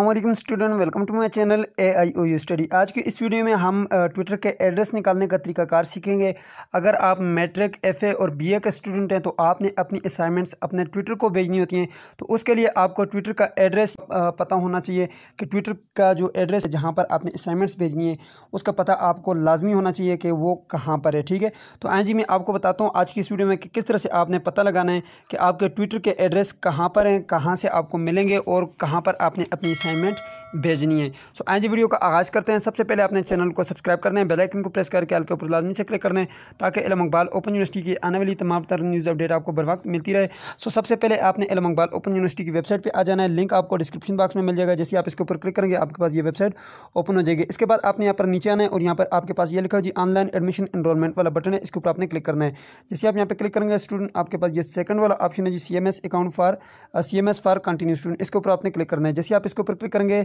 अमरीकम student welcome to my channel A I O U study आज के इस video में हम ट्विटर के एड्रेस निकालने का कार सीखेंगे अगर आप मैट्रिक एफ ए और बी ए के स्टूडेंट हैं तो आपने अपनी असाइनमेंट्स अपने ट्विटर को भेजनी होती हैं तो उसके लिए आपको ट्विटर का एड्रेस पता होना चाहिए कि ट्विटर का जो एड्रेस है जहाँ पर आपने असाइनमेंट्स भेजनी है उसका पता आपको लाजमी होना चाहिए कि वो कहाँ पर है ठीक है तो आए हाँ जी मैं आपको बताता हूँ आज की इस वीडियो में कि किस तरह से आपने पता लगाना है कि आपके ट्विटर के एड्रेस कहाँ पर हैं कहाँ से आपको मिलेंगे और कहाँ पर आपने अपनी assignment भेजनी है सो आज वीडियो का आगाज़ करते हैं सबसे पहले अपने चैनल को सब्सक्राइब करना है बेलाइकन को प्रेस करके हल्के ऊपर लाजमी से क्लिक करना है ताकि इलम अकबाल ओपन यूनिवर्सिटी की आने वाली तमाम तरह न्यूज़ अपडेट आपको बर वक्त मिलती रहे सो सबसे पहले आपने इलम अकबाल ओपन यूनिवर्सिटी की वेबसाइट पर आ जाना है लिंक आपको डिस्क्रिप्शन बॉक्स में मिल जाएगा जैसे आप इसके ऊपर क्लिक करेंगे आपके पास ये वेबसाइट ओपन हो जाएगी इसके बाद आपने यहाँ पर नीचे आना है और यहाँ पर आपके पास ये लिखा जी ऑनलाइन एडमिशन इनरोलमेंट वाला बटन है इसके ऊपर आपने क्लिक करना है जैसे आप यहाँ पर क्लिक करेंगे स्टूडेंट आपके पास ये सेकंड वाला ऑप्शन है जी C account for C for continue student इसके ऊपर आपने क्लिक करना है जैसे आप इसके ऊपर क्लिक करेंगे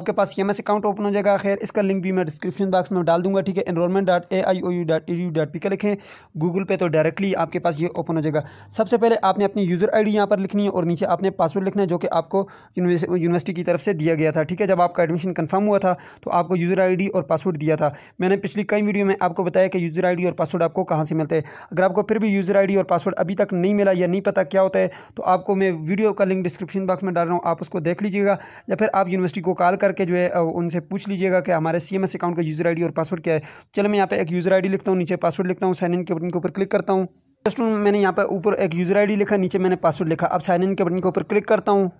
आपके पास ई एस अकाउंट ओपन हो जाएगा खैर इसका लिंक भी मैं डिस्क्रिप्शन बॉक्स में डाल दूंगा ठीक है enrolment dot A I O U dot E U dot P का लिखें गूगल पे तो डायरेक्टली आपके पास ये ओपन हो जाएगा सबसे पहले आपने अपनी यूज़र आई डी यहाँ पर लिखनी है और नीचे आपने पासवर्ड लिखना है जो कि आपको यूनिवर्सिटी की तरफ से दिया गया था ठीक है जब आपका एडमिशन कन्फर्म हुआ था तो आपको यूज़र आई डी और पासवर्ड दिया था मैंने पिछली कई वीडियो में आपको बताया कि यूज़र आई डी और पासवर्ड आपको कहाँ से मिलते हैं अगर आपको फिर भी यूज़र आई डी और पासवर्ड अभी तक नहीं मिला या नहीं पता क्या होता है तो आपको मैं वीडियो का लिंक डिस्क्रिप्शन बॉक्स में डाल रहा हूँ आप उसको देख लीजिएगा या फिर आप यूनिवर्सिटी को कॉल कर करके जो है उनसे पूछ लीजिएगा कि हमारे सी अकाउंट का यूज़र आई और पासवर्ड क्या है चलो मैं यहाँ पर एक यूज़र आई लिखता हूँ नीचे पासवर्ड लिखता हूँ साइन इन के बटन के ऊपर क्लिक करता हूँ जस्ट मैंने यहाँ पर ऊपर एक यूज़र आई लिखा नीचे मैंने पासवर्ड लिखा अब साइन इन के बटन के ऊपर क्लिक करता हूँ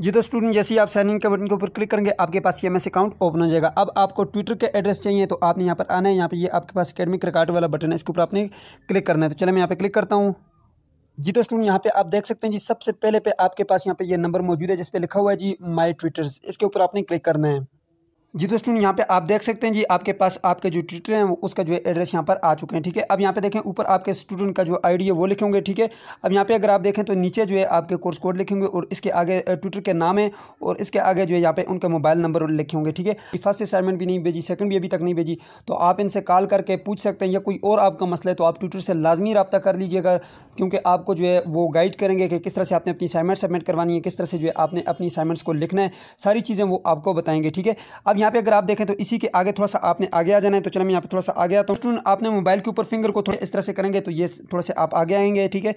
जी तो स्टूडेंट जैसे ही आप साइन इन के बटन के ऊपर क्लिक करेंगे आपके पास सीएमएस एस अकाउंट ओपन हो जाएगा अब आपको ट्विटर के एड्रेस चाहिए तो आपने यहाँ पर आना है यहाँ पर ये आपके पास अकेडमिक रिकार्ड वाला बटन है इसके ऊपर आपने क्लिक करना है तो चले मैं यहाँ पे क्लिक करता हूँ जी तो स्टूडेंट यहाँ पे आप देख सकते हैं जी सबसे पहले पे आपके पास यहाँ पे ये यह नंबर मौजूद है जिस पे लिखा हुआ है जी माई ट्विटर्स इसके ऊपर आपने क्लिक करना है जी तो स्टूडेंट यहाँ पे आप देख सकते हैं जी आपके पास आपके जो ट्विटर हैं उसका जो एड्रेस यहाँ पर आ चुके हैं ठीक है अब यहाँ पे देखें ऊपर आपके स्टूडेंट का जो आईडी है वो लिखे होंगे ठीक है अब यहाँ पे अगर आप देखें तो नीचे जो है आपके कोर्स कोड लिखे होंगे और इसके आगे ट्विटर के नाम है और इसके आगे जो है यहाँ पे उनके मोबाइल नंबर लिखे होंगे ठीक है फर्स्ट असाइनमेंट भी नहीं भेजी सेकंड भी अभी तक नहीं भेजी तो आप इनसे कॉल करके पूछ सकते हैं या कोई और आपका मसला है तो आप ट्विटर से लाजमी रबा कर लीजिएगा क्योंकि आपको जो है वो गाइड करेंगे कि किस तरह से आपने अपनी असाइनमेंट सबमिट करवानी है किस तरह से जो है आपने अपनी असाइनमेंट्स को लिखना है सारी चीज़ें वो आपको बताएंगे ठीक है अब यहाँ पे अगर आप देखें तो इसी के आगे थोड़ा सा आपने आगे आ जाना है तो चलो मैं यहाँ पे थोड़ा सा आ गया तो स्टूडेंट आपने मोबाइल के ऊपर फिंगर को थोड़ा इस तरह से करेंगे तो ये थोड़ा सा आप आगे आएंगे ठीक है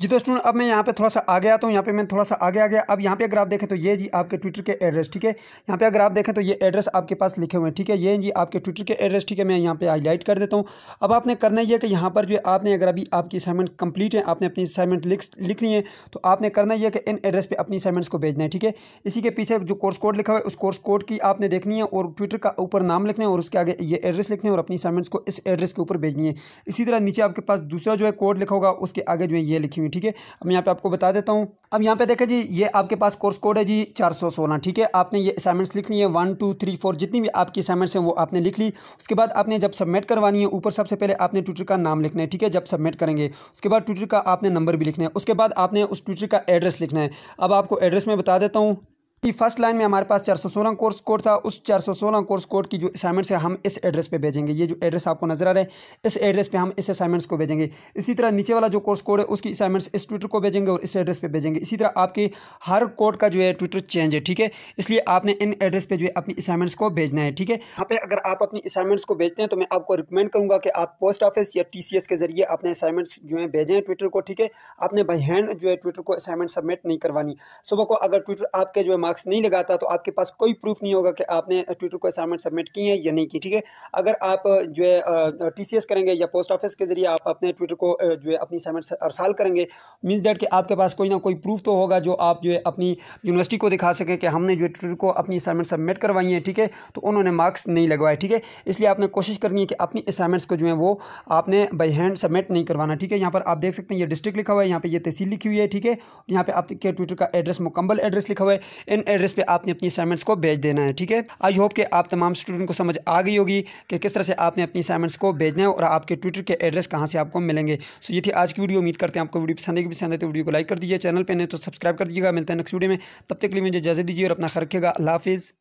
जी दोस्तों स्टूडेंट अब मैं यहाँ पे थोड़ा सा आगे आता हूँ यहाँ पे मैं थोड़ा सा आगे आ गया अब यहाँ पे अगर आप देखें तो ये जी आपके ट्विटर के एड्रेस ठीक है यहाँ पे अगर आप देखें तो ये एड्रेस आपके पास लिखे हुए हैं ठीक है ये जी आपके ट्विटर के एड्रेस ठीक है मैं यहाँ पे हाईलाइट कर देता हूँ अब आपने करना यह कि यहाँ पर जो आपने अगर अभी आपकी असाइनमेंट कंप्लीट है आपने अपनी असाइनमेंट लिखनी है तो आपने करना यह कि इन एड्रेस पर अपनी असाइनमेंट्स को भेजना है ठीक है इसी के पीछे जो कोर्स कोड लिखा हुआ है उस कोर्स कोड की आपने देखनी है और ट्विटर का ऊपर नाम लिखना है और उसके आगे ये एड्रेस लिखना है और अपनी असाइनमेंट्स को इस एड्रेस के ऊपर भेजनी है इसी तरह नीचे आपके पास दूसरा जो है कोड लिखा होगा उसके आगे जो है ये लिखी हुई ठीक है अब यहाँ पे आपको बता देता हूँ अब यहाँ पे देखा जी ये आपके पास कोर्स कोड है जी चार सौ सोलह ठीक है आपने ये असाइनमेंट्स लिखनी है वन टू थ्री फोर जितनी भी आपकी असाइनमेंट्स हैं वो आपने लिख ली उसके बाद आपने जब सबमिट करवानी है ऊपर सबसे पहले आपने ट्विटर का नाम लिखना है ठीक है जब सबमिट करेंगे उसके बाद ट्विटर का आपने नंबर भी लिखना है उसके बाद आपने उस ट्विटर का एड्रेस लिखना है अब आपको एड्रेस में बता देता हूँ कि फर्स्ट लाइन में हमारे पास चार सौ सोलह कोर्स कोड था उस चार सौ सोलह कोर्स कोड की जो असाइनमेंट्स है हम इस एड्रेस पे भेजेंगे ये जो एड्रेस आपको नजर आ रहा है इस एड्रेस पे हम इस असाइनमेंट्स को भेजेंगे इसी तरह नीचे वाला जो कोर्स कोड है उसकी असाइनमेंट्स इस ट्विटर को भेजेंगे और इस एड्रेस पर भेजेंगे इसी तरह आपके हर कोड का जो है ट्विटर चेंज है ठीक है इसलिए आपने इन एड्रेस पर जो है अपनी असाइनमेंट्स को भेजना है ठीक है यहाँ पर अगर आप अपनी असाइनमेंट्स को भेजते हैं तो मैं आपको रिकमेंड करूँगा कि आप पोस्ट ऑफिस या टी के जरिए अपने असाइनमेंट्स जो है भेजें ट्विटर को ठीक है आपने बाई हैंड जो है ट्विटर को असाइनमेंट सबमिट नहीं करवानी सुबह को अगर ट्विटर आपके जो है मार्क्स नहीं लगाता तो आपके पास कोई प्रूफ नहीं होगा कि आपने ट्विटर को असाइनमेंट सबमिट की है या नहीं की ठीक है अगर आप जो है टी करेंगे या पोस्ट ऑफिस के जरिए आप अपने ट्विटर को जो है अपनी असाइनमेंट अरसाल करेंगे मीन्स डेट कि आपके पास कोई ना कोई प्रूफ तो होगा जो आप जो है अपनी यूनिवर्सिटी को दिखा सकें कि हमने जो ट्विटर को अपनी असाइनमेंट सबमिट करवाई है ठीक है तो उन्होंने मार्क्स नहीं लगवाए ठीक है इसलिए आपने कोशिश करनी है कि अपनी असाइनमेंट्स को जो है वो आपने बाई हैंड सबमिट नहीं करवाना ठीक है यहाँ पर आप देख सकते हैं ये डिस्ट्रिक्ट लिखा हुआ है यहाँ पर यह तहसील लिखी हुई है ठीक है यहाँ पर आपके ट्विटर का एड्रेस मुकम्मल एड्रेस लिखा हुआ है इन एड्रेस पर आपने अपनी असाइनमेंट्स को भेज देना है ठीक है आई होप कि आप तमाम स्टूडेंट को समझ आ गई होगी कि किस तरह से आपने अपनी असाइनमेंट्स को भेजना है और आपके ट्विटर के एड्रेस कहाँ से आपको मिलेंगे सो ये थी आज की वीडियो उम्मीद करते हैं आपको वीडियो पसंद है पसंद है तो वीडियो को लाइक कर दीजिए चैनल पर नहीं तो सब्सक्राइब कर दीजिएगा मिलते हैं नेक्स्ट वीडियो में तब तक के लिए मुझे इजाजत दीजिए और अपना खर रखेगा अल्लाह हाफिज़